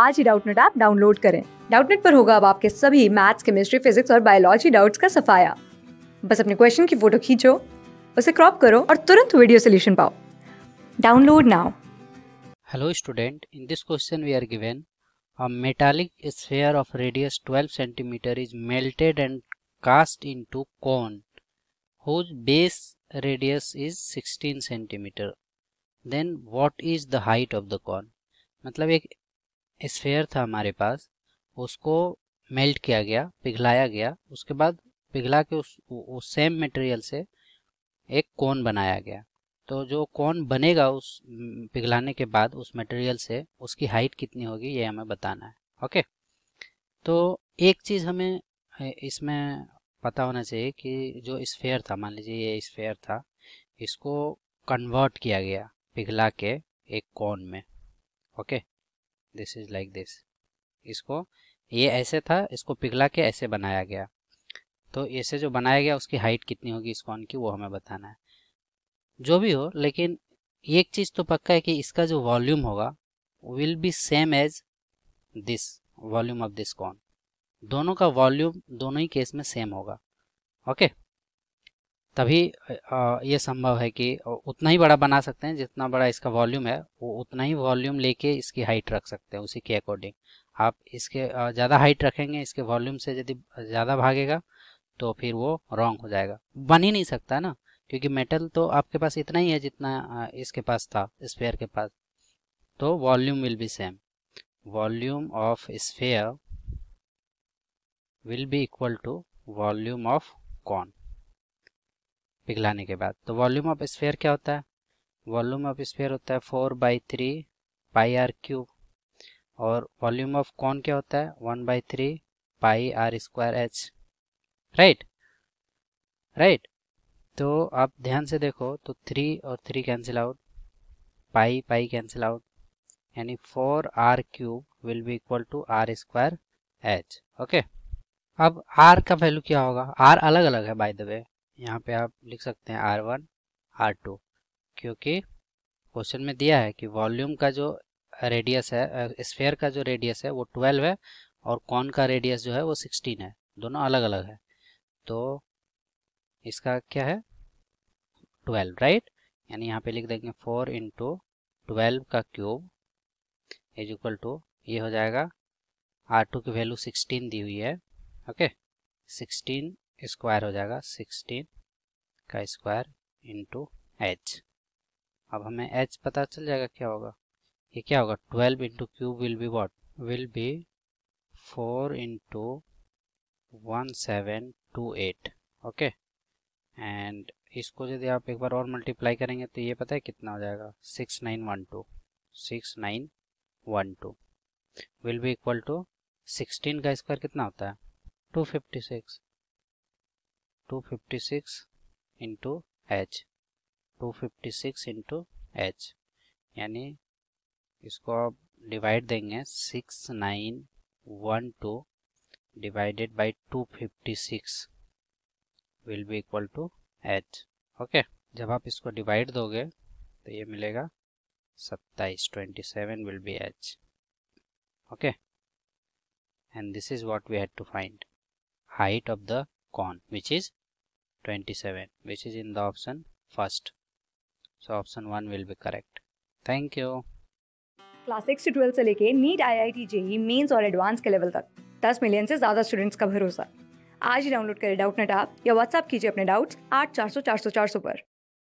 आज ही Doubtnet app download करें डाउटनेट पर होगा अब आपके सभी मैथ्स केमिस्ट्री फिजिक्स और बायोलॉजी डाउट्स का सफाया बस अपने क्वेश्चन की फोटो खींचो उसे क्रॉप करो और तुरंत वीडियो सोल्यूशन पाओ download now hello student in this question we are given a metallic sphere of radius 12 cm is melted and cast into cone whose base radius is 16 centimetre then what is the height of the cone मतलब एक sphere था हमारे पास उसको melt किया गया पिघलाया गया उसके बाद पिघला के उस वो सेम मटेरियल से एक कोन बनाया गया तो जो कोन बनेगा उस पिघलाने के बाद उस मटेरियल से उसकी हाइट कितनी होगी ये हमें बताना है ओके तो एक चीज़ हमें इसमें पता होना चाहिए कि जो स्फेयर था मान लीजिए ये स्फेयर था इसको कन्वर्ट किया गया पिघला के एक कोन में okay this is like this इसको ये ऐसे था इसको पिघला के ऐसे बनाया गया तो ऐसे जो बनाया गया उसकी हाइट कितनी होगी इस कॉन की वो हमें बताना है जो भी हो लेकिन एक चीज़ तो पक्का है कि इसका जो वॉल्यूम होगा will be same as this volume of this cone दोनों का वॉल्यूम दोनों ही केस में सेम होगा ओके okay? तभी ये संभव है कि उतना ही बड़ा बना सकते हैं जितना बड़ा इसका वॉल्यूम है वो उतना ही वॉल्यूम लेके इसकी हाइट रख सकते हैं उसी के अकॉर्डिंग आप इसके ज़्यादा हाइट रखेंगे इसके वॉल्यूम से यदि ज़्यादा भागेगा तो फिर वो रॉन्ग हो जाएगा बन ही नहीं सकता ना क्योंकि मेटल तो आपके पास इतना ही है जितना इसके पास था स्पेयर के पास तो volume will be same volume of sphere will be equal to volume of cone पिघलाने के बाद तो वॉल्यूम ऑफ स्फेयर क्या होता है वॉल्यूम ऑफ स्फेयर होता है four by three pi R cube और वॉल्यूम ऑफ कौन क्या होता है one by three pi R square H right right तो आप ध्यान से देखो तो थ्री और three cancel out pi pi cancel out यानी four R cube will be equal to R square H okay अब आर का वैल्यू क्या होगा आर अलग अलग है बाय द वे यहाँ पे आप लिख सकते हैं आर वन आर टू क्योंकि क्वेश्चन में दिया है कि वॉल्यूम का जो रेडियस है स्फेयर का जो रेडियस है वो ट्वेल्व है और कौन का रेडियस जो है वो सिक्सटीन है दोनों अलग अलग है तो इसका क्या है ट्वेल्व राइट यानी यहाँ पे लिख देंगे फोर इंटू ट्वेल्व का क्यूब इज इक्वल टू ये हो जाएगा आर टू की वैल्यू सिक्सटीन दी हुई है ओके सिक्सटीन स्क्वायर हो जाएगा सिक्सटीन का स्क्वायर इंटू एच अब हमें एच पता चल जाएगा क्या होगा ये क्या होगा twelve into cube will be what will be four into one seven two eight okay and इसको यदि आप एक बार और मल्टीप्लाई करेंगे तो ये पता है कितना हो जाएगा six nine one two six nine one two will be equal to sixteen का स्क्वायर कितना होता है two fifty six two fifty six into H two fifty six into H यानी इसको आप डिवाइड देंगे six nine one two divided by two fifty six will be equal to H okay जब आप इसको डिवाइड दोगे तो ये मिलेगा सत्ताईस twenty seven will be H okay and this is what we had to find height of the cone which is 27 which is in the option first. So option 1 will be correct. Thank you. Class six से twelfth से लेके NEET I I T JEE mains और advance के level तक दस million से ज़्यादा students का भरोसा आज ही डाउनलोड करें डाउट नेट आप या व्हाट्सअप कीजिए अपने डाउट्स आठ चार सौ चार सौ चार सौ पर